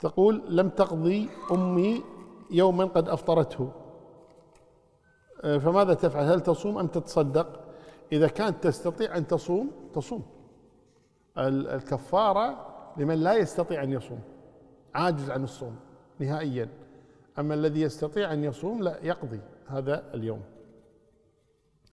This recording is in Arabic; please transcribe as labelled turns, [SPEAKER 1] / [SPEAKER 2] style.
[SPEAKER 1] تقول لم تقضي أمي يوما قد أفطرته آه، فماذا تفعل هل تصوم أم تتصدق إذا كانت تستطيع أن تصوم تصوم الكفارة لمن لا يستطيع أن يصوم عاجز عن الصوم نهائيا أما الذي يستطيع أن يصوم لا يقضي هذا اليوم